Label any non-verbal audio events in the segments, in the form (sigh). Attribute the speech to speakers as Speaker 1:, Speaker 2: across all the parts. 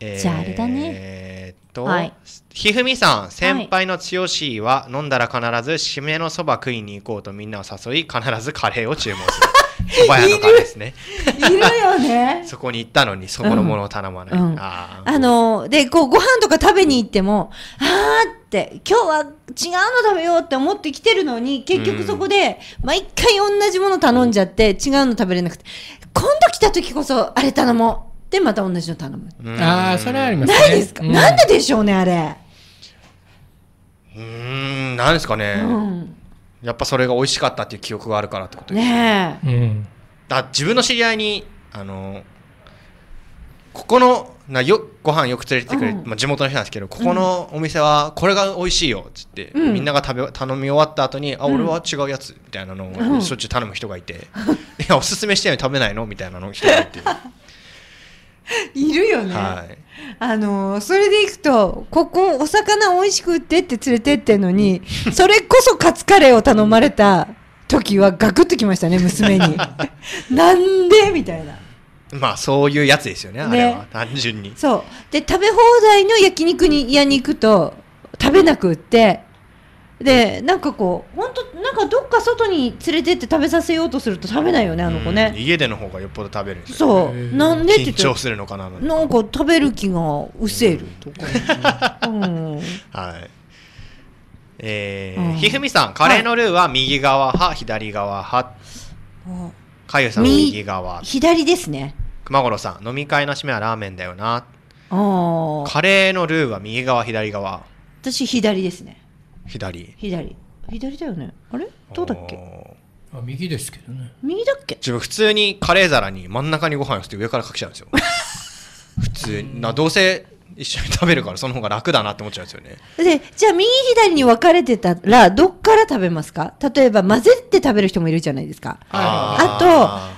Speaker 1: じゃああれだね。えー、っと、ひふみさん、先輩の強しいは、飲んだら必ず締めのそば食いに行こうとみんなを誘い、必ずカレーを注文する。(laughs)
Speaker 2: そば屋のカレーで
Speaker 1: すね。いる
Speaker 3: よね。
Speaker 1: (laughs) そこに行ったのに、そこのものを頼まな
Speaker 3: い。うああの、で、こう、ご飯とか食べに行っても、あーって、今日は違うの食べようって思ってきてるのに、結局そこで、毎回同じもの頼んじゃって、違うの食べれなくて、今度来た時こそ、あれ頼もう。でまた同じの頼む、
Speaker 1: ああそれはありますねな
Speaker 3: いですか、なんででしょうねあれ
Speaker 1: うんなんですかね、やっぱそれが美味しかったっていう記憶があるからってこ
Speaker 3: とですね
Speaker 2: うん、
Speaker 1: だ自分の知り合いにあのここのなよご飯よく連れてくれ、うん、まあ、地元の人なんですけどここのお店はこれが美味しいよっつって、うん、みんなが食べ頼み終わった後に、うん、あ俺は違うやつみたいなのをしょっちゅう頼む人がいて、いやおすすめしてるのに食べないのみたいなの人が
Speaker 3: いて (laughs) (laughs) いるよね、はい、あのそれでいくとここお魚美味しくってって連れてってんのにそれこそカツカレーを頼まれた時はガクッときましたね娘に (laughs) なんでみたいな
Speaker 1: まあそういうやつですよね、ね、あれは単純に
Speaker 3: そうで食べ放題の焼肉に屋に行くと食べなくってでなんかこう本当なんかどっか外に連れてって食べさせようとすると食べないよねあの子ね、
Speaker 1: 家での方がよっぽど食べる、そうなんでって緊張するのかなな
Speaker 3: んか食べる気がうせるとか、うんは
Speaker 1: いえひふみさんカレーのルーは右側派、はい、左側派かゆさん右側
Speaker 3: 左ですね
Speaker 1: 熊五郎さん飲み会の締めはラーメンだよな
Speaker 3: カ
Speaker 1: レーのルーは右側左側
Speaker 3: 私左ですね左左左だよねあれどうだっけ
Speaker 1: あ右ですけどね右だっけ自分普通にカレー皿に真ん中にご飯をして上からかけちゃうんですよ (laughs) 普通などうせ一緒に食べるからその方が楽だなって思っちゃうんですよね
Speaker 3: でじゃあ右左に分かれてたらどっから食べますか例えば混ぜて食べる人もいるじゃないですかあ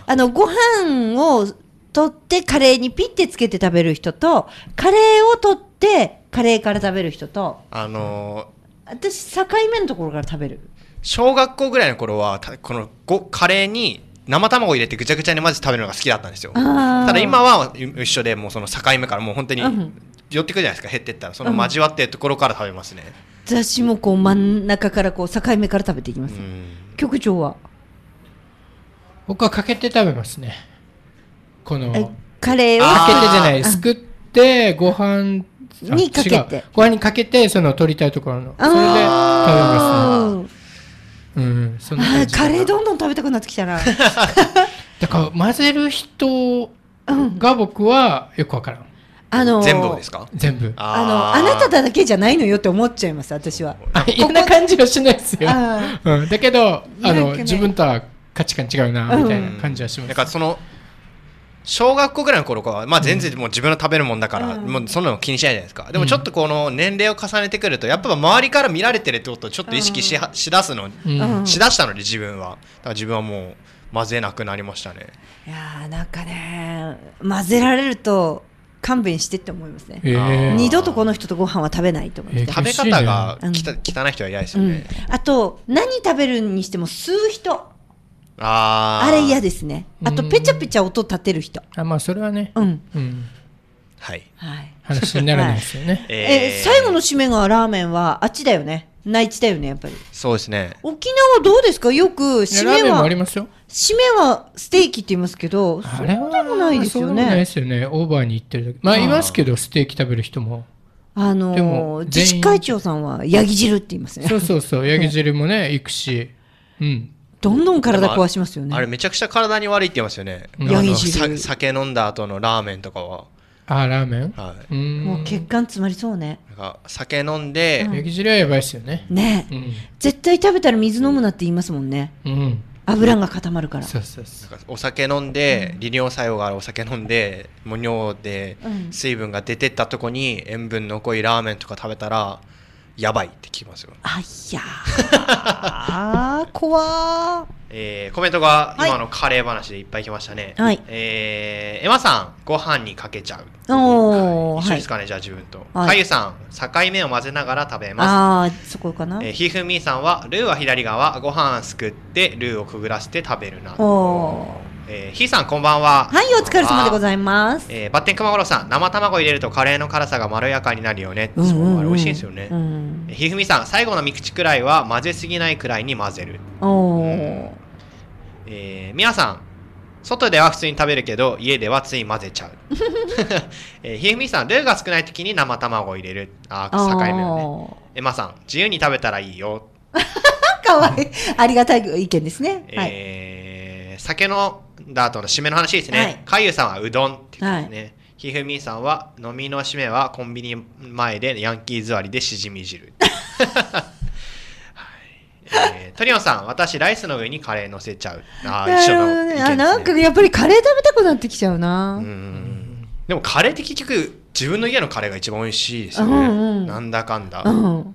Speaker 3: とあのご飯を取ってカレーにピッてつけて食べる人とカレーを取ってカレーから食べる人と
Speaker 1: あのー私
Speaker 3: 境目のところから食べる
Speaker 1: 小学校ぐらいの頃はこのごカレーに生卵入れてぐちゃぐちゃに混ぜて食べるのが好きだったんですよただ今は一緒でもうその境目からもう本当に寄ってくるじゃないですか減ってったらその交わってところから食べますね、
Speaker 3: うん、私もこう真ん中からこう境目から食べていきます、局長は僕はかけて食べますねこのカレーをかけてじゃないすくっ
Speaker 2: てご飯にかけてご飯にかけてその取りたいところのそれで食べますうん、そあ
Speaker 3: カレーどんどん食べたくなってきたな (laughs)
Speaker 2: だから混ぜる人が僕はよくわからん、
Speaker 3: あのー、全部ですか全部あのあなただけじゃないのよって思っちゃいます私は
Speaker 2: こんな感じはしないですよ、うん、だけどあの、ね、自分とは価値観違うなみたいな
Speaker 1: 感じはします、うん、だからその小学校ぐらいの頃は、まあ、全然もう自分の食べるもんだから、うん、もうそんなの気にしないじゃないですかでもちょっとこの年齢を重ねてくるとやっぱ周りから見られてるってことをちょっと意識し,、はしだすの、うん、しだしたので自分はだから自分はもう混ぜなくなりましたね
Speaker 3: いやーなんかね混ぜられると勘弁してって思いますね、えー、二度とこの人とご飯は食べないと思って、えー、食べ方が、う
Speaker 1: ん、汚い人は嫌ですよね、
Speaker 3: あと何食べるにしても吸う人
Speaker 1: ああれ
Speaker 3: 嫌ですねあとペチャペチャ音立てる人あまあそれはねうん、う
Speaker 1: んはい、はい、話にならないですよね、はい、えー、最
Speaker 3: 後の締めがラーメンはあっちだよね内地だよねやっぱり
Speaker 1: そうですね
Speaker 3: 沖縄どうですかよく締めは締めはステーキって言いますけどあれはそうでもないですよねないで
Speaker 2: すよねオーバーに行ってるまあいますけどステーキ食べる人もあ
Speaker 3: のー、自治会長さんはヤギ汁って言いますねそうそうそうヤギ
Speaker 2: 汁もね行くしうん
Speaker 3: どんどん体壊しますよね、あ、
Speaker 2: れ
Speaker 1: めちゃくちゃ体に悪いって言いますよね、ギ汁酒飲んだ後のラーメンとかはあラーメン、はい、もう血
Speaker 3: 管詰まりそうね
Speaker 1: なんか酒飲んで、ヤギ汁はやばいっすよねね、うん、
Speaker 3: 絶対食べたら水飲むなって言いますもんね、うん、油が固まるから、そうそう
Speaker 1: そうお酒飲んで利尿作用があるお酒飲んでもう尿で水分が出てったとこに塩分の濃いラーメンとか食べたら、うやばいって聞きますよ、ね、あ
Speaker 3: いや (laughs) 怖
Speaker 1: えー、コメントが今のカレー話でいっぱい来ましたね。はい。えー、エマさん、ご飯にかけちゃう。
Speaker 3: おー、はい、一緒ですか
Speaker 1: ね、はい、じゃあ自分と。はい、さん、境目を混ぜながら食べま
Speaker 3: す。あそこかな。え
Speaker 1: ひふみさんは、ルーは左側、ご飯すくって、ルーをくぐらせて食べるな。
Speaker 3: おおえ
Speaker 1: ー、ひいさんこんばんははいお疲れ様でご
Speaker 3: ざいます、
Speaker 1: えー、バッテン熊五郎さん生卵入れるとカレーの辛さがまろやかになるよね、うんうんうんそうあれ美味しいですよね、うん、えひふみさん最後の三口くらいは混ぜすぎないくらいに混ぜる
Speaker 3: おー
Speaker 1: えー、皆さん外では普通に食べるけど家ではつい混ぜちゃう、(laughs) (laughs) えー、ひふみさんルーが少ない時に生卵を入れるああ境目よねえマさん自由に食べたらいいよ、(laughs)
Speaker 3: かわいいありがたい意見ですね、はい、
Speaker 1: えー酒のダートの締めの話ですね。かゆさんはうどんって言ってすね。ひふみさんは飲みの締めはコンビニ前でヤンキー座りでしじみ汁。(laughs) えー、トリオンさん、私、ライスの上にカレー乗せちゃう。ああ、一緒の、ね、あ
Speaker 3: なんか、やっぱりカレー食べたくなってきちゃうな。うん。
Speaker 1: でも、カレーって結局、自分の家のカレーが一番美味しいですよね。うんうん、なんだかんだ、うん。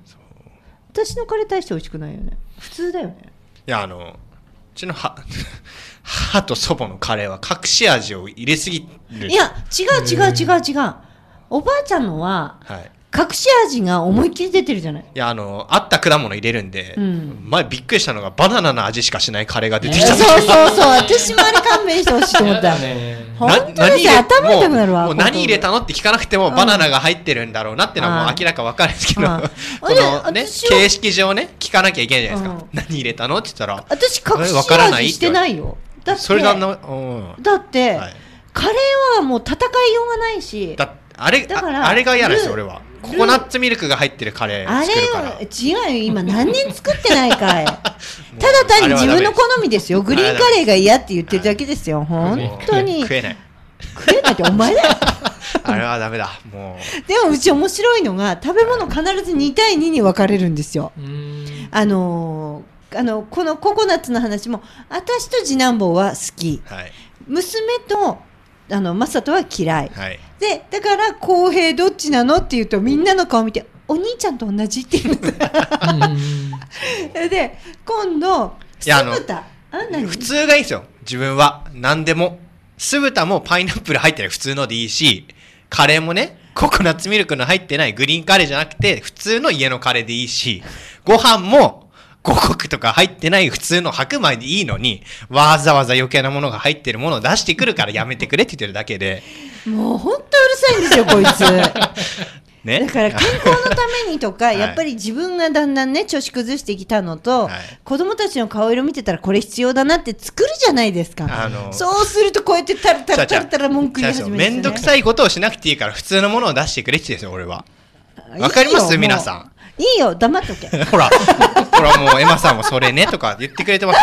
Speaker 3: 私のカレー大して美味しくないよね。普通だよね。
Speaker 1: いや、あの、ちの母母 (laughs) と祖母のカレーは隠し味を入れすぎるいや違う違う違
Speaker 3: う違う、おばあちゃんのは、はい、隠し味が思いっきり出てるじゃない
Speaker 1: いやあのあった果物入れるんで、うん、前びっくりしたのがバナナの味しかしないカレーが出てきた、ね、そうそうそう
Speaker 3: 私もあれ勘弁してほしいと思った本当で頭痛くなるわもう何入れ
Speaker 1: たのって聞かなくても、バナナが入ってるんだろうなってのはもう明らか分かるんですけど、は (laughs) このね形式上ね聞かなきゃいけないじゃないですか、うん、何入れたのって言ったら
Speaker 3: 私隠し味してないよだってそれだ,、うん、だって、はい、カレーはもう戦いようがないしだ
Speaker 1: あれだからあれが嫌なんですよ俺はココナッツミルクが入ってるカレー作るから
Speaker 3: あれ違うよ今何年作ってないかい (laughs) (laughs) ただ単に自分の好みですよグリーンカレーが嫌って言ってるだけですよ本当に食えない食えないってお前だよ (laughs)
Speaker 1: あれはダメだもう
Speaker 3: でもうち面白いのが食べ物必ず2対2に分かれるんですよあのあのこのココナッツの話も私と次男坊は好き、はい、娘とあのマサトは嫌い、はい、でだから公平どっちなのって言うとみんなの顔見て、お兄ちゃんと同じって言うん (laughs) ですで今度
Speaker 1: 酢豚
Speaker 3: 普通がいいんですよ自
Speaker 1: 分は何でも酢豚もパイナップル入ってない普通のでいいしカレーもねココナッツミルクの入ってないグリーンカレーじゃなくて普通の家のカレーでいいしご飯も五穀とか入ってない普通の白米でいいのに、わざわざ余計なものが入ってるものを出してくるからやめてくれって言ってるだけで。
Speaker 3: もうほんとうるさいんですよ、こいつ。(laughs) ね、だから健康のためにとか、はい、やっぱり自分がだんだんね調子崩してきたのと、はい、子供たちの顔色見てたらこれ必要だなって作るじゃないですか、あのそうするとこうやってたらたらたらたら文句言い始める面倒、く
Speaker 1: さいことをしなくていいから普通のものを出してくれってですよ俺は
Speaker 3: わかります皆さんいいよ黙っとけ (laughs) ほら
Speaker 1: ほらもうエマさんもそれねとか言ってくれてます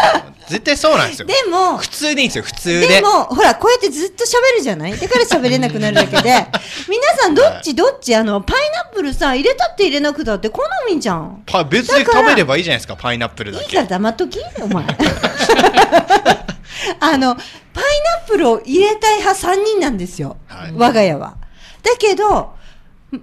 Speaker 1: 絶対そうなんですよで
Speaker 3: も普通
Speaker 1: でいいんですよ普通ででも
Speaker 3: ほらこうやってずっと喋るじゃないだから喋れなくなるだけで (laughs) 皆さんどっちどっちあのパイナップルさ入れたって入れなくたって好みじゃん
Speaker 1: パ別で食べればいいじゃないですかパイナップルだけい
Speaker 3: いから黙っときお前 (laughs) あのパイナップルを入れたい派3人なんですよ、はい、我が家はだけど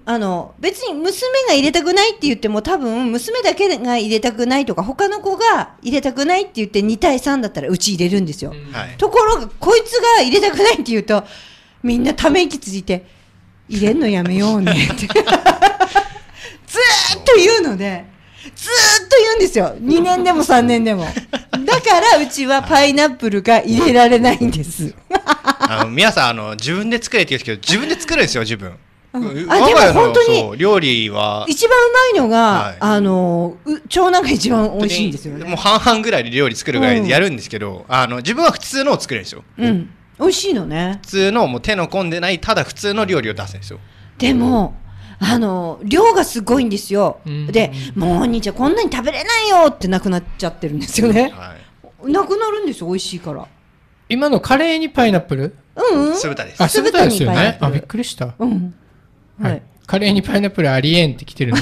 Speaker 3: あの別に娘が入れたくないって言っても多分娘だけが入れたくないとか他の子が入れたくないって言って2対3だったらうち入れるんですよ、はい、ところがこいつが入れたくないって言うとみんなため息ついて入れんのやめようねってずっと言うのでずっと言うんですよ2年でも3年でもだからうちはパイナップルが入れられないんです
Speaker 1: あの皆さんあの自分で作れって言うんですけど自分で作るんですよ自分
Speaker 3: うん、あでも本当
Speaker 1: に料理は一
Speaker 3: 番うまいのが、はい、あの長男が一番美味しいんですよ、ね、もう半
Speaker 1: 々ぐらいで料理作るぐらいでやるんですけど、うん、あの自分は普通のを作れるんですよ、
Speaker 3: うん、美味しいのね
Speaker 1: 普通のもう手の込んでないただ普通の料理を出すんですよ
Speaker 3: でも、あの量がすごいんですよ、うん、でもうお兄ちゃんこんなに食べれないよってなくなっちゃってるんですよね、はい、なくなるんですよ美味しいから今のカレーにパイナップルうん、うん、酢豚です酢豚ですよね
Speaker 2: あびっくりした、
Speaker 3: うん
Speaker 1: はい、
Speaker 2: カレーにパイナップルありえんって来てるの (laughs)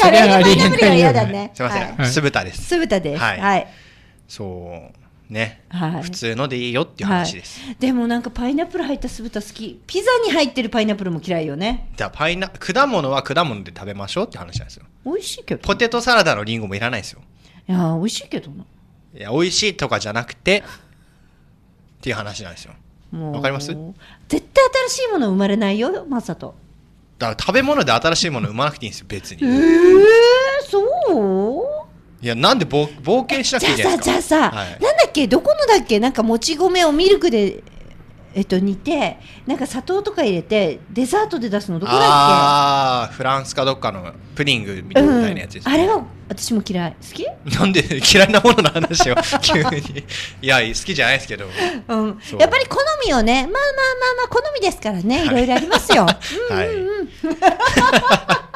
Speaker 3: カレ
Speaker 1: ーにパイナップルが嫌
Speaker 3: だねすみません、酢豚です酢豚ですはい、
Speaker 1: そうね、
Speaker 3: はい、普通
Speaker 1: のでいいよっていう話です、
Speaker 3: でもなんかパイナップル入った酢豚好きピザに入ってるパイナップルも嫌いよね
Speaker 1: じゃあパイナ果物は果物で食べましょうって話なんですよ美味しいけどポテトサラダのりんごもいらないですよ
Speaker 3: いや美味しいけどな
Speaker 1: いや美味しいとかじゃなくてっていう話なんですよ
Speaker 3: わかります絶対新しいもの生まれないよマサト
Speaker 1: だから食べ物で新しいもの生まなくていいんですよ別に
Speaker 3: えー、そ
Speaker 1: ういやなんで冒冒険しなくていいじゃないですかじゃあさ、じゃあさはい
Speaker 3: なんだっけどこのだっけなんかもち米をミルクでえっと、煮てなんか砂糖とか入れてデザートで出すのどこだっけあ
Speaker 1: あフランスかどっかのプニングみたいなやつです、ねうん、
Speaker 3: あれは私も嫌い好
Speaker 1: きなんで嫌いなものの話を (laughs) 急にいや好きじゃないですけど、
Speaker 3: うん、やっぱり好みをねまあまあまあまあ好みですからねいろいろありますよ、(laughs) は
Speaker 1: い、(laughs) はいまあ、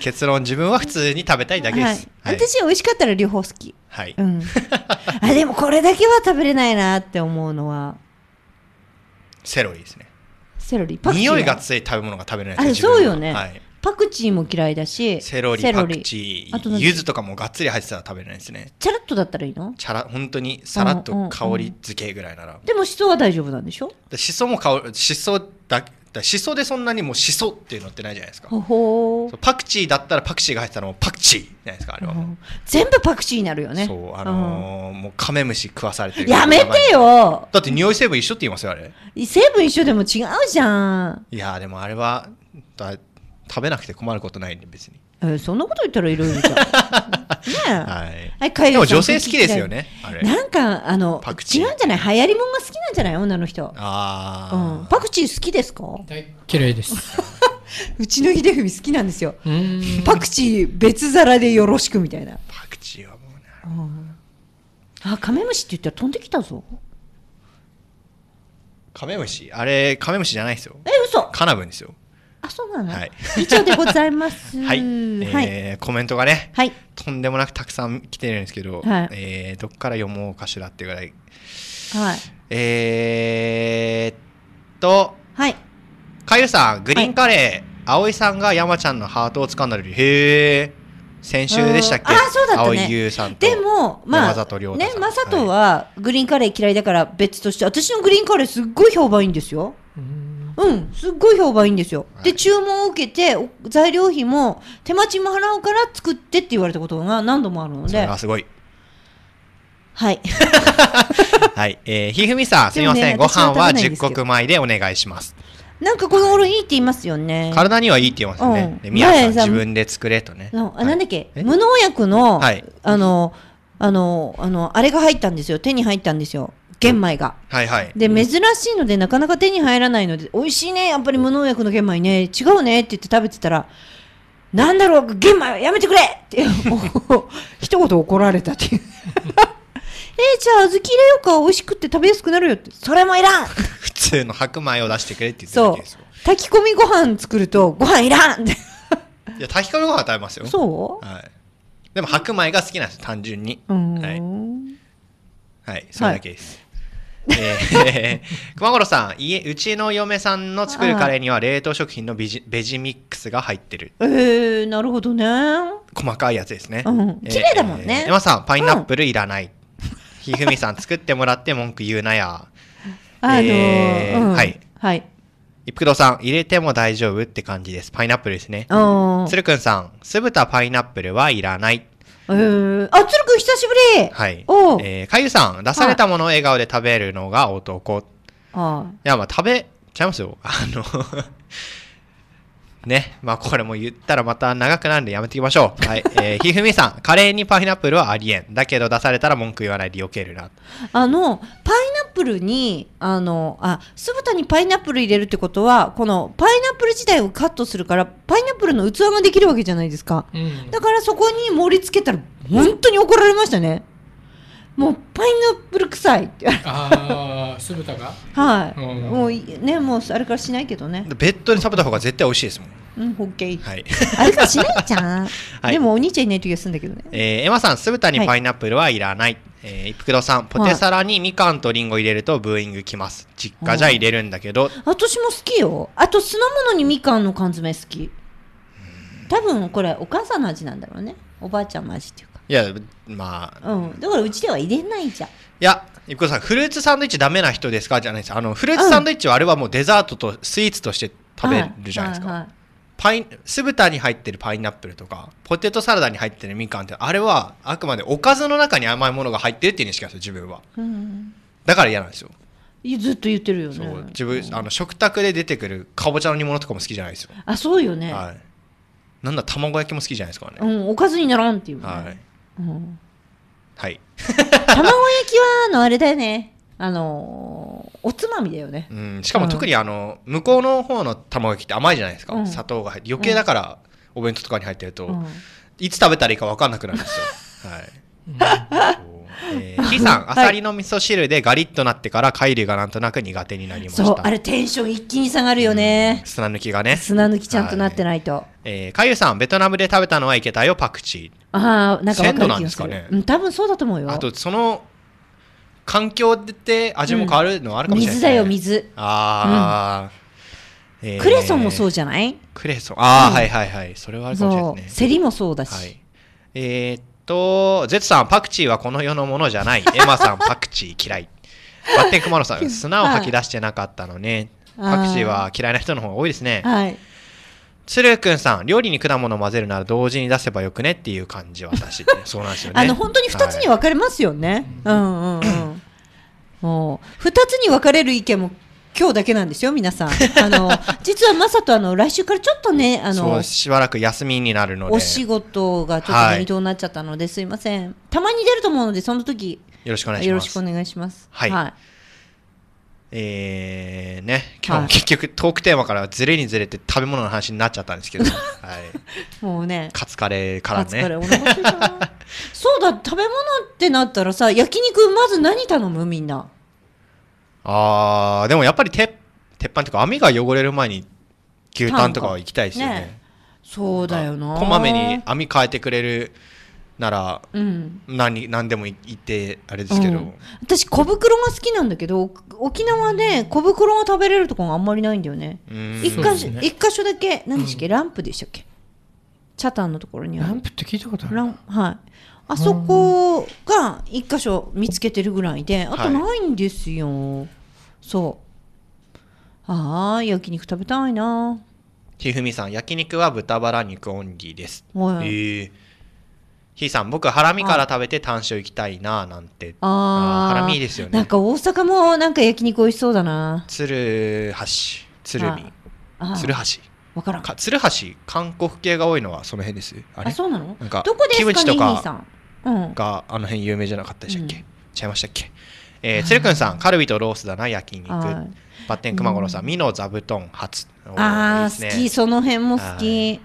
Speaker 1: 結論自分は普通に食べたいだけです、はい、はい、私
Speaker 3: 美味しかったら両方好きはい、うん、あでもこれだけは食べれないなって思うのは
Speaker 1: セロリですね
Speaker 3: セロリパクチー匂いが
Speaker 1: 強い食べ物が食べれないあそうよね、はい、
Speaker 3: パクチーも嫌いだしセロリパク
Speaker 1: チー柚子とかもがっつり入ってたら食べれないですね
Speaker 3: チャラッとだったらいいの
Speaker 1: チャラ本当にさらっと香り付けぐらいなら、うんうんうん、でも
Speaker 3: しそは大丈夫なんでしょ
Speaker 1: しそも香りしそだだしそでそんなにもうしそっていうのってないじゃないですか
Speaker 3: パ
Speaker 1: クチーだったらパクチーが入ってたのもパクチーじゃないですかあれは
Speaker 3: 全部パクチーになるよねそ
Speaker 1: うあのー、もうカメムシ食わされてるやめてよだって匂い成分一緒って言いますよあれ
Speaker 3: 成分一緒でも違うじゃん
Speaker 1: いやでもあれは食べなくて困ることないんで別に
Speaker 3: えー、そんなこと言ったらいろいろじゃん。(laughs) ねえ。はい。でも女性好きですよね。なんか、あの、違うんじゃない流行りもんが好きなんじゃない女の人。
Speaker 2: ああ、
Speaker 3: うん。パクチー好きですか
Speaker 2: 嫌いです。(laughs)
Speaker 3: うちの秀文好きなんですよ。パクチー別皿でよろしくみたいな。パクチーはもうな。うん、あ、カメムシって言ったら飛んできたぞ。
Speaker 1: カメムシあれ、カメムシじゃないですよ。え、嘘カナブンですよ。
Speaker 3: あ、そうなの。は
Speaker 1: い、以上でござ
Speaker 3: います。(laughs) はい、え
Speaker 1: ー、コメントがね、はい、とんでもなくたくさん来てるんですけど、はい、えー、どっから読もうかしらってぐらい。はい。えー、と、はい。かゆさん、グリーンカレー、はい、葵さんが山ちゃんのハートを掴んだのに、へえ。先週でしたっけ、あそうだったね、青優さんで
Speaker 3: も、まあ、ね、まさとはグリーンカレー嫌いだから別として、私のグリーンカレーすっごい評判いいんですよ。うんうんすっごい評判いいんですよ、はい、で注文を受けて材料費も手間賃も払うから作ってって言われたことが何度もあるのであ、すごいはい
Speaker 1: (laughs) はい、えー、ひふみさんすみません、ご飯は十穀米でお願いします
Speaker 3: なんかこの頃いいって言いますよね。体には
Speaker 1: いいって言いますよね。うん、宮さん自分で作れとね。
Speaker 3: あ、なんだっけ無農薬の、はい、あの、あの、あの、あれが入ったんですよ。手に入ったんですよ。玄米が。はいはい。で、珍しいので、なかなか手に入らないので、美味しいね、やっぱり無農薬の玄米ね、違うねって言って食べてたら、なんだろう、玄米はやめてくれって、(laughs) 一言怒られたっていう。(laughs) えー、じゃあ小豆入れようか美味しくって食べやすくなるよってそれもいらん (laughs) 普
Speaker 1: 通の白米を出してくれって言
Speaker 3: ってたわけですよ炊き込みご飯作るとご飯いらんってい
Speaker 1: や炊き込みご飯食べますよそう、はい、でも白米が好きなんです単純にはい、はい、それだけです、はいえー、熊五郎さん家うちの嫁さんの作るカレーには冷凍食品のベジベジミックスが入ってる
Speaker 3: えー、なるほどね
Speaker 1: 細かいやつですね、うんえ綺麗だもんね、えー、エさんパイナップルいらない、うん、ひふみさん作ってもらって文句言うなや
Speaker 3: あのー、えーうん、はいはい
Speaker 1: 一服堂さん入れても大丈夫って感じですパイナップルですねつるくんさん酢豚パイナップルはいらない
Speaker 3: うん。あ、鶴くん久しぶり
Speaker 1: はい。おえー、かゆさん、出されたものを笑顔で食べるのが男。あいや、まあ食べちゃいますよ。あの (laughs) ね、まあこれも言ったらまた長くなるんでやめていきましょう。はい。え (laughs) ひふみさん、カレーにパイナップルはありえん。だけど出されたら文句言わないでよけるな。
Speaker 3: あの、パイナプルに、あの、あ、酢豚にパイナップル入れるってことは、このパイナップル自体をカットするから、パイナップルの器ができるわけじゃないですか。うん、だからそこに盛り付けたら、本当に怒られましたね。もうパイナップル臭いって
Speaker 2: ああ酢豚がはい、
Speaker 3: もうねもうあれからしないけどね
Speaker 1: ベッドに食べた方が絶対美味しいですもん
Speaker 3: うん、ホッケー。はい。あれからしないじゃん。(laughs) はい、でもお兄ちゃんいない時はすんだけどね。
Speaker 1: えー、エマさん、酢豚にパイナップルはいらない。はい、えー、一服堂さんポテサラにみかんとりんご入れるとブーイングきます、実家じゃ入れるんだけど
Speaker 3: 私も好きよあと酢の物にみかんの缶詰好き多分これお母さんの味なんだろうねおばあちゃんの味っていうか
Speaker 1: いやま
Speaker 3: あうんだからうちでは入れないじゃんい
Speaker 1: やゆくさんフルーツサンドイッチだめな人ですかじゃないですあのフルーツサンドイッチはあれはもうデザートとスイーツとして食べるじゃないですか、はいはいはいパイ酢豚に入ってるパイナップルとかポテトサラダに入ってるみかんってあれはあくまでおかずの中に甘いものが入ってるっていう認識なんですよ自分は、うん、だから嫌なんですよ
Speaker 3: ずっと言ってるよね
Speaker 1: 自分、あの食卓で出てくるかぼちゃの煮物とかも好きじゃないですよ
Speaker 3: あそうよね、
Speaker 1: はい、なんだ卵焼きも好きじゃないですかね、
Speaker 3: うん、おかずにならんっ
Speaker 1: ていう、ね、はい、うん、はい、(laughs) 卵
Speaker 3: 焼きはあのあれだよねあのーおつまみだよね、うん、しかも特に
Speaker 1: あの向こうの方の卵焼きって甘いじゃないですか、うん、砂糖が入って余計だからお弁当とかに入ってると、うん、いつ食べたらいいか分かんなくなるんですよはい、
Speaker 3: (laughs) えー、さん、あさりの味
Speaker 1: 噌汁でガリッとなってから、貝類がなんとなく苦手になりまし
Speaker 3: た。そう、あれテンション一気に下がるよね。う
Speaker 1: ん、砂抜きがね。砂
Speaker 3: 抜きちゃんとなってないと。
Speaker 1: えかゆさん、ベトナムで食べたのはいけたよ、パクチー。
Speaker 3: ああ、なんか鮮度なんですかね。うん、多分そうだと思うよ。あ
Speaker 1: と、その環境
Speaker 3: で味も変わるのはあるかもしれない、ね、水だよ水
Speaker 1: ああ、うんえー、クレソンもそうじゃないクレソンああ、うん、はいはいはいそれはあるかもしれないねセリもそうだし、はい、えー、っとゼツさんパクチーはこの世のものじゃない (laughs) エマさんパクチー嫌いバッテンクマロさん砂を吐き出してなかったのね
Speaker 2: パクチーは
Speaker 1: 嫌いな人の方が多いですねはい鶴くんさん、料理に果物混ぜるなら同時に出せばよくねっていう感じ、私、(laughs) そうなんですよね。あの本当に二つ
Speaker 3: に分かれますよね。はい、うんうんうんもう2つに分かれる意見も今日だけなんですよ、皆さん。(laughs) あの実はまさとあの来週からちょっとね、あのし
Speaker 1: ばらく休みになるので、お仕
Speaker 3: 事がちょっと、ね、移動になっちゃったので、すいません。たまに出ると思うので、その時
Speaker 1: よろしくお願いします。よろしく
Speaker 3: お願いします。はい、はい
Speaker 1: えーね、今日結局トークテーマからずれにずれて食べ物の話になっちゃったんですけど、はい、
Speaker 3: もうねカツ
Speaker 1: カレーからね
Speaker 3: そうだ食べ物ってなったらさ焼肉まず何頼むみんな
Speaker 1: あーでもやっぱり鉄鉄板とか網が汚れる前に牛タンとかは行きたいですよね、ね、
Speaker 3: そうだよなこまめに
Speaker 1: 網変えてくれるなら、うん、何何でもってあれですけど、う
Speaker 3: ん、私小袋が好きなんだけど沖縄で小袋が食べれるとこがあんまりないんだよね一箇,、ね、一箇所だけ何でしたっけ、うん、ランプでしたっけチャタンのところにランプって聞いたことあるはいあそこが一箇所見つけてるぐらいであとないんですよ、はい、そうああ焼肉食べたいな
Speaker 1: ひふみさん焼肉は豚バラ肉オンリーです、ええーひさん僕ハラミから食べて単勝いきたいななんてああハラミいいですよねな
Speaker 3: んか大阪もなんか焼肉美味しそうだな
Speaker 1: 鶴橋鶴見鶴橋分からんか鶴橋韓国系が多いのはその辺ですあれそうなのなんかどこですかキムチとかがあの辺有名じゃなかったでしたっけ、うん、ちゃいましたっけえー、鶴くんさん、カルビとロースだな、焼肉。バッテン熊五郎さん、ミノ座布団初。ああ、好き、その
Speaker 3: 辺も好き。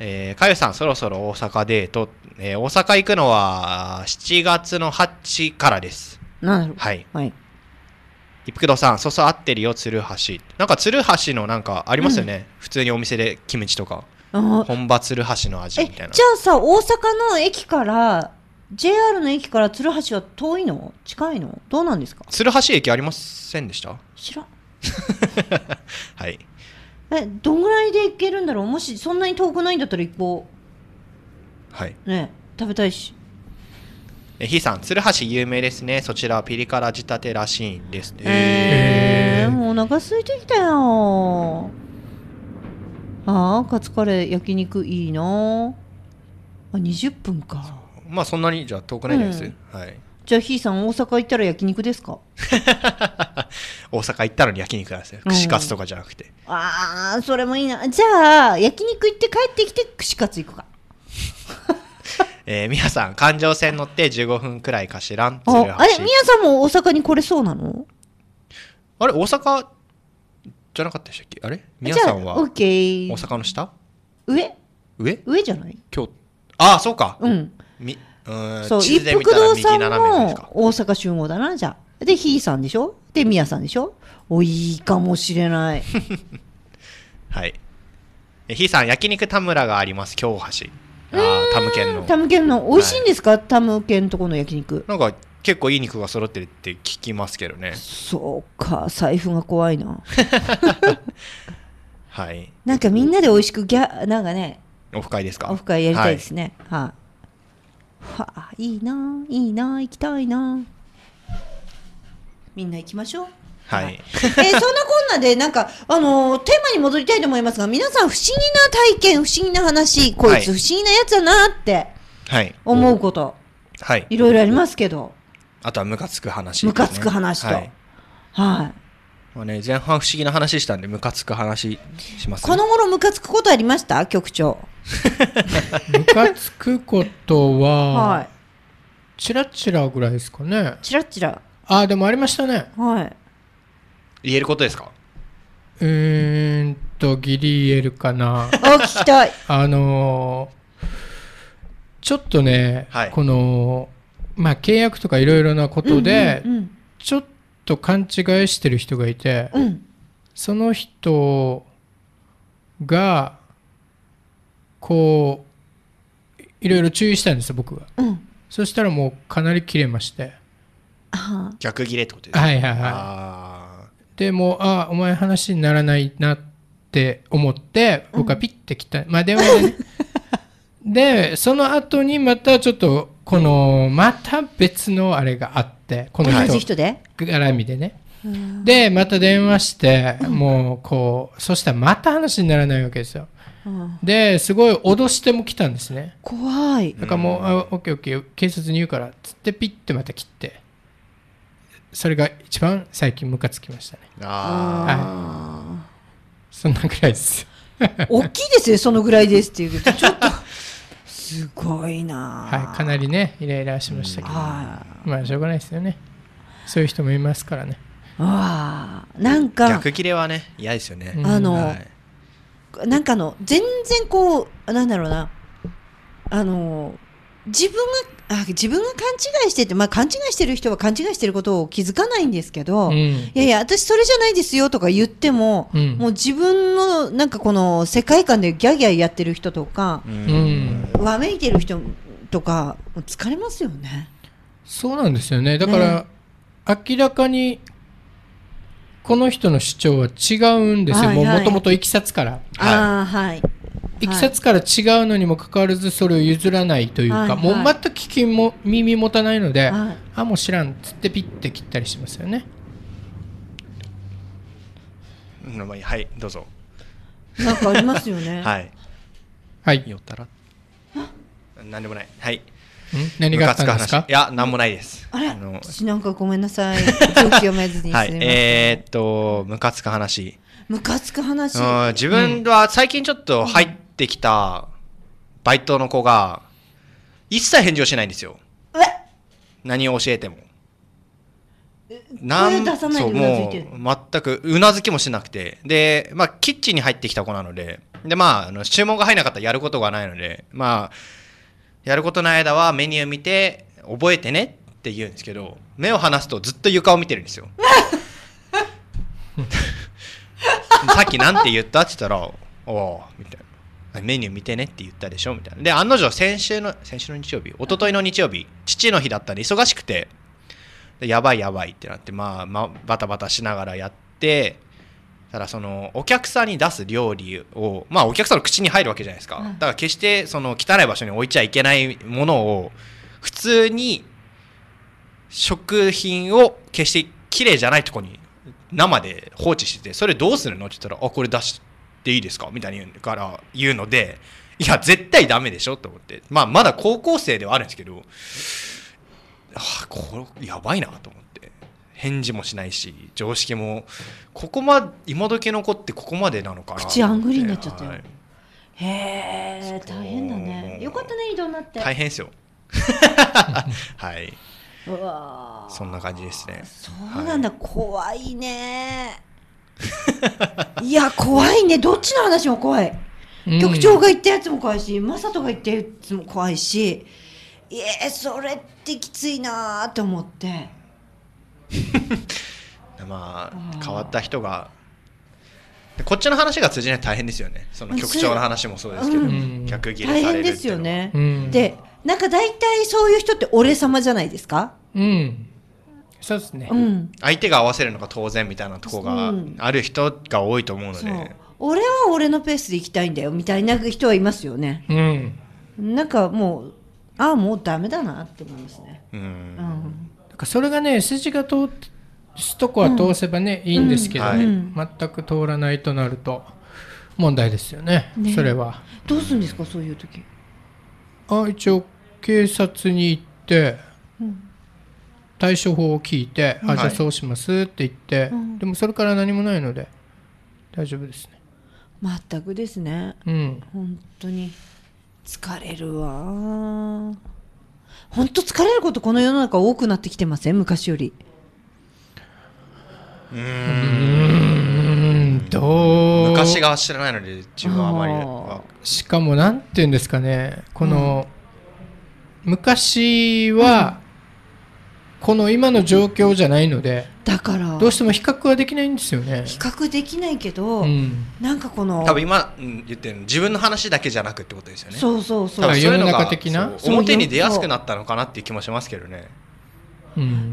Speaker 1: えー、かゆさん、そろそろ大阪デート。えー、大阪行くのは7月の8からです。なるほど。はい。はい。一福堂さん、そうそう合ってるよ、鶴橋。なんか鶴橋のなんかありますよね。うん、普通にお店でキムチとか。本場鶴橋の味みたいな。じ
Speaker 3: ゃあさ、大阪の駅から、JR の駅から鶴橋は遠いの近いのどうなんですか
Speaker 1: 鶴橋駅ありませんでした
Speaker 3: 知らん。(laughs) はい。え、どんぐらいで行けるんだろうもしそんなに遠くないんだったら行こう。はい、ね食べたいし
Speaker 1: えひいさん鶴橋有名ですねそちらはピリ辛仕立てらしいんですね
Speaker 3: えー、えー、もうお腹空いてきたよああカツカレー焼肉いいなあ20分か
Speaker 1: まあそんなにじゃあ遠くないです、うん、はい
Speaker 3: じゃあひいさん大阪行ったら焼肉ですか
Speaker 1: (laughs) 大阪行ったら焼肉なんですよ串カツとかじゃなくて、
Speaker 3: うん、ああそれもいいなじゃあ焼肉行って帰ってきて串カツ行くか
Speaker 1: えー、みやさん、環状線乗って15分くらいかしらん。あれ、みや
Speaker 3: さんも大阪に来れそうなのあれ、大阪
Speaker 1: じゃなかったでしたっけあれみやさんは大
Speaker 3: 阪の下上
Speaker 1: 上上じゃないああ、そうか。うん。みうんそう一福堂さんも
Speaker 3: 大阪集合だなじゃあでひいさんでしょでみやさんでしょおいいかもしれない
Speaker 1: (laughs) はいひいさん焼肉田村があります京橋あタムケンのタムケ
Speaker 3: ンの美味しいんですか、はい、タムケンとこの焼肉なんか
Speaker 1: 結構いい肉が揃ってるって聞きますけどね
Speaker 3: そうか財布が怖いな (laughs) はいなんかみんなで美味しくギャなんかねオフ会ですかオフ会やりたいですねはい、はあ、いいないいな行きたいなみんな行きましょうはい、えー、そんなこんなで、なんか、あのー、テーマに戻りたいと思いますが、皆さん不思議な体験、不思議な話、こいつ不思議なやつだなって、はい、思うこと、
Speaker 1: はい、いろいろあ
Speaker 3: りますけど。
Speaker 1: あとはムカつく話、ね、ムカつく話と。はい。はい、まあね、前半不思議な話したんで、ムカつく話します、ね、この
Speaker 3: 頃ムカつくことありました局長。ムカつくこ
Speaker 1: と
Speaker 2: は、はい。チラチラぐらいですかね。
Speaker 3: チラチラ。ああ、でもありました
Speaker 2: ね。はい。
Speaker 1: 言えることですか
Speaker 2: うーんとギリ言えるかなお聞きたいあのちょっとね、はい、このまあ契約とかいろいろなことで、うんう
Speaker 3: んうん、ちょっ
Speaker 2: と勘違いしてる人がいて、うん、その人がこういろいろ注意したんですよ僕は、うん、そしたらもうかなり切れまして
Speaker 1: 逆切れってことですかは
Speaker 2: いはいはいでもあお前話にならないなって思って僕はピッて来た、うん、まあ電話 (laughs) で、ね、でその後にまたちょっとこの、また別のあれがあってこの人絡みでね、でまた電話して、もうこうそしたらまた話にならないわけですよ、ですごい脅しても来たんですね怖いだからもう「あオッケーオッケー警察に言うから」っつってピッてまた切ってそれが一番最近ムカつきましたねああ、そんなぐらいです
Speaker 3: 大きいですねそのぐらいですっていうとちょっとすごいな
Speaker 2: はいかなりねイライラしましたけど、うん、まあしょうがないですよねそういう人もいますか
Speaker 1: らね
Speaker 3: ああなんか逆
Speaker 1: 切れはね嫌ですよね、あの、は
Speaker 3: い、なんかの全然こうなんだろうなあの自分があ自分が勘違いしてて、まあ、勘違いしてる人は勘違いしてることを気づかないんですけど、うん、いやいや私それじゃないですよとか言っても、うん、もう自分のなんかこの世界観でギャギャやってる人とか、うん、わめいてる人とか疲れますよね。
Speaker 2: そうなんですよねだから、
Speaker 3: ね、明らかに
Speaker 2: この人の主張は違うんですよ、はいはい、もともといきさつから。はい、あ
Speaker 3: はいいきさ
Speaker 2: つから違うのにもかかわらずそれを譲らないというか、はいはい、もう全く聞きも耳持たないので、はい、あもう知らんっつってピッて切ったりしますよね。
Speaker 1: うん、はいどうぞ。なんかありますよね。はい。はい。よったら。なんでもない。はい。何があったんですかいや、何もないです。あれあの
Speaker 3: なんかごめんなさい。はい、え
Speaker 1: ー、っと、ムカつく話。
Speaker 3: ムカつく話。自分は最近ちょっと入っ
Speaker 1: ってきたバイトの子が一切返事をしないんですよ何を教えても何そうもう全くうなずきもしなくてで、まあ、キッチンに入ってきた子なのでで、まあ、あの注文が入らなかったらやることがないので、まあ、やることの間はメニュー見て覚えてねって言うんですけど目を離すとずっと床を見てるんですよ (laughs) さっきなんて言ったって言ったら「おお」みたいなメニュー見てねって言ったでしょみたいなで案の定先週の先週の日曜日一昨日の日曜日父の日だったんで忙しくてやばいやばいってなって、まあ、まあバタバタしながらやってただそのお客さんに出す料理をまあお客さんの口に入るわけじゃないですか、だから決してその汚い場所に置いちゃいけないものを普通に食品を決して綺麗じゃないとこに生で放置しててそれどうするのって言ったら「あこれ出しっていいですかみたいに言うから言うのでいや絶対ダメでしょと思って、まあ、まだ高校生ではあるんですけどあこれやばいなと思って返事もしないし常識もここま今時の子ってここまでなのかな口あんぐりになっ
Speaker 3: ちゃったよ、はい、へえ大変だねよかったね移動になって大変ですよ
Speaker 1: (laughs) はいそんな感じですねそ
Speaker 3: うなんだ、はい、怖いね (laughs) いや、怖いね。どっちの話も怖い。局長が言ったやつも怖いし、雅人が言ったやつも怖いし、いえ、それってきついなと思って。
Speaker 1: (laughs) まあ、変わった人がこっちの話が通じないと大変ですよねその局長の話もそうですけど、うん、される大変です
Speaker 3: よね、うん、でなんか大体そういう人って俺様じゃないですか、うん、そうですね、うん、
Speaker 1: 相手が合わせるのが当然みたいなとこがある人が多いと思うので、
Speaker 3: うん、俺は俺のペースで行きたいんだよみたいな人はいますよね、うん、なんかもうああもうダメだなって思いますねうん、うん、なんかそれがね筋が通す
Speaker 2: とこは通せばね、いいんですけどね、はい、全く通らないとなると問題ですよね、ね、それはどうするんですかそういう時あ一応警察に行って、うん対処法を聞いて「あじゃあそうします」って言って、でもそれから何もないので大丈夫ですね
Speaker 3: 全くですねうん本当に疲れるわ本当疲れることこの世の中多くなってきてません昔よりう
Speaker 1: んどう昔が知らないので
Speaker 3: 自分はあまり
Speaker 2: しかもなんて言うんですかねこの、うん、昔は、この今の状況じゃないのでだからどうしても比較はできないんですよね比較できないけど、うん、
Speaker 3: なんかこの多分今、
Speaker 1: うん、言ってる自分の話だけじゃなくってことですよねそうそうそう世の中的な表に出やすくなったのかなっていう気もしますけどね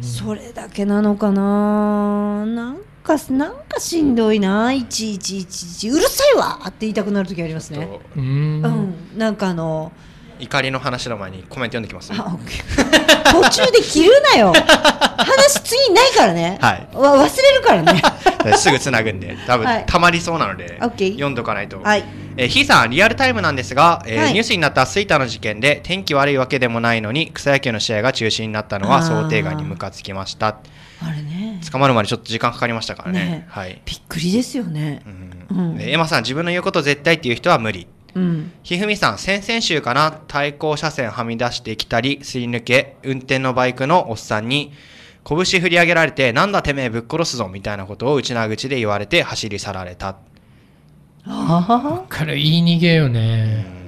Speaker 3: それだけなのかななんかなんかしんどいないちいちいちいちうるさいわって言いたくなる時ありますねう
Speaker 1: ん、うん、
Speaker 3: なんかあの
Speaker 1: 怒りの話の前にコメント読んできま
Speaker 3: す、途中で切るなよ話次ないからね、はい、わ忘れるから
Speaker 1: ね (laughs) すぐ繋ぐんで多分、はたまりそうなので、読んどかないと、はいえー、ひーさんリアルタイムなんですが、えーはい、ニュースになったス吹田の事件で天気悪いわけでもないのに草野球の試合が中止になったのは想定外にムカつきましたあれね捕まるまでちょっと時間かかりましたからね、ね、はい、びっ
Speaker 3: くりですよね、うんうん、
Speaker 1: エマさん自分の言うこと絶対っていう人は無理ひふみさん先々週かな対向車線はみ出してきたりすり抜け運転のバイクのおっさんに拳振り上げられてなんだてめえぶっ殺すぞみたいなことを内な口で言われて走り去られたあ
Speaker 3: あ
Speaker 2: これ言い逃げよね、うん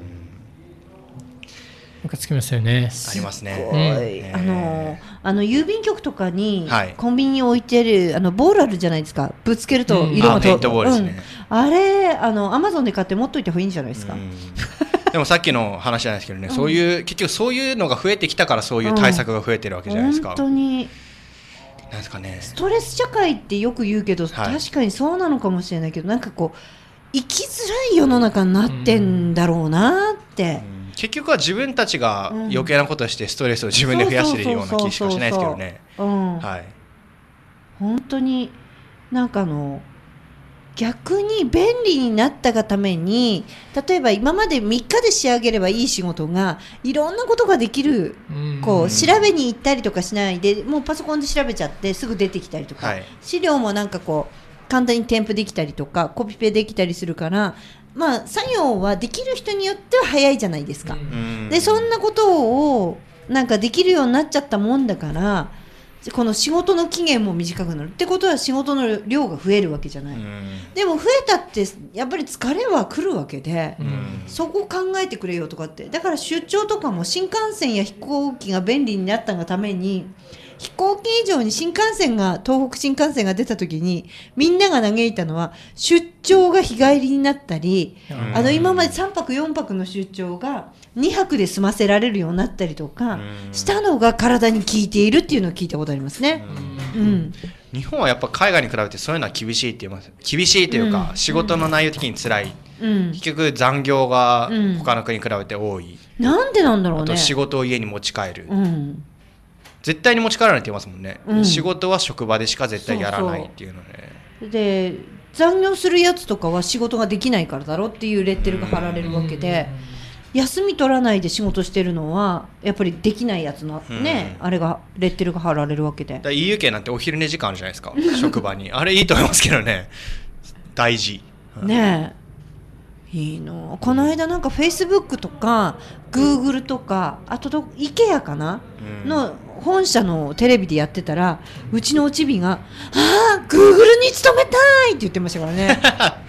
Speaker 2: ムカつきますよね。あります
Speaker 1: ね。
Speaker 3: あのあの郵便局とかにコンビニに置いてるあのボールあるじゃないですか。ぶつけると色がと、うん、あれあのアマゾンで買って持っといた方がいいんじゃないですか。
Speaker 1: でもさっきの話じゃないですけどね、そういう結局そういうのが増えてきたからそういう対策が増えてるわけじゃないですか。本当に。なんですかね。ス
Speaker 3: トレス社会ってよく言うけど、確かにそうなのかもしれないけど、なんかこう。生きづらい世の中になってんだろうなって。
Speaker 1: 結局は自分たちが余計なことしてストレスを自分で増やしてるような気しかしないですけどね。はい、
Speaker 3: 本当になんかあの逆に便利になったがために例えば今まで3日で仕上げればいい仕事がいろんなことができるこう調べに行ったりとかしないでもうパソコンで調べちゃってすぐ出てきたりとか、はい、資料もなんかこう簡単に添付できたりとかコピペできたりするからまあ、作業はできる人によっては早いじゃないですか。でそんなことをなんかできるようになっちゃったもんだからこの仕事の期限も短くなるってことは仕事の量が増えるわけじゃない、でも増えたってやっぱり疲れは来るわけで、そこ考えてくれよとかってだから出張とかも新幹線や飛行機が便利になったがために。飛行機以上に新幹線が東北新幹線が出た時にみんなが嘆いたのは出張が日帰りになったり、あの今まで3泊4泊の出張が2泊で済ませられるようになったりとかしたのが体に効いているっていうのを聞いたことありますね。う
Speaker 1: ん、日本はやっぱ海外に比べてそういうのは厳しいって言います厳しいというか、仕事の内容的に辛い、うん、結局残業が他の国に比べて多い、
Speaker 3: うん、なんでなんだろうね仕
Speaker 1: 事を家に持ち帰る、うん絶対に持ち帰らないって言いますもんね、うん、仕事は職場でしか絶対やらないっていうの
Speaker 3: でで残業するやつとかは仕事ができないからだろっていうレッテルが貼られるわけで、休み取らないで仕事してるのはやっぱりできないやつのね、あれがレッテルが貼られるわけで
Speaker 1: EU 系なんてお昼寝時間あるじゃないですか職場にあれいいと思いますけどね大事、
Speaker 3: ねえいいのこの間なんかフェイスブックとかグーグルとかあとど IKEA かな、の本社のテレビでやってたらうちのおちびが「ああグーグルに勤めたい!」って言ってましたからね。(laughs)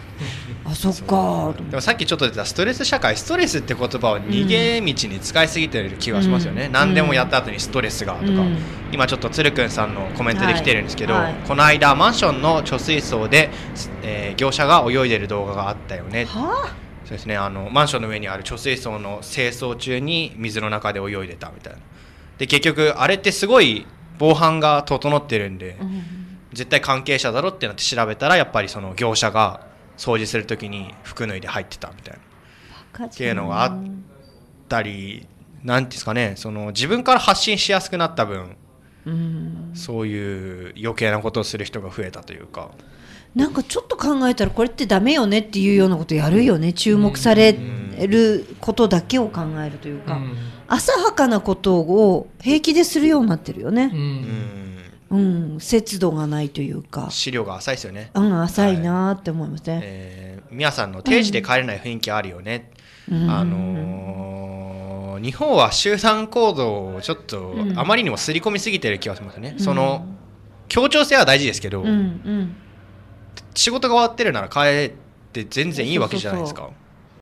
Speaker 3: あそっかでも
Speaker 1: さっきちょっと出たストレス社会ストレスって言葉を逃げ道に使いすぎてる気がしますよね、うん、何でもやった後にストレスがとか、うん、今ちょっと鶴君くんさんのコメントで来てるんですけど、はいはい、この間マンションの貯水槽で、えー、業者が泳いでる動画があったよねそうですねあのマンションの上にある貯水槽の清掃中に水の中で泳いでたみたいな。で結局あれってすごい防犯が整ってるんで、うん、絶対関係者だろってなって調べたらやっぱりその業者が掃除する時に服脱いで入ってたみたいなっていうのがあったり何ですかねその自分から発信しやすくなった分、
Speaker 3: うん、
Speaker 1: そういう余計なことをする人が増えたというか。
Speaker 3: なんかちょっと考えたらこれってダメよねっていうようなことやるよね注目されることだけを考えるというか、うん浅はかなことを平気でするようになってるよね。う
Speaker 1: ん、
Speaker 3: うん、節度がないというか
Speaker 1: 資料が浅いですよねう
Speaker 3: ん浅いなって思いますね、はい、えー、
Speaker 1: 皆さんの定時で帰れない雰囲気あるよね、
Speaker 3: うん、あの
Speaker 1: ー、日本は集団行動をちょっとあまりにも刷り込みすぎてる気がしますね、うん、その協調性は大事ですけど、うんう
Speaker 2: ん、
Speaker 1: 仕事が終わってるなら帰って全然いいわけじゃないですかそうそうそう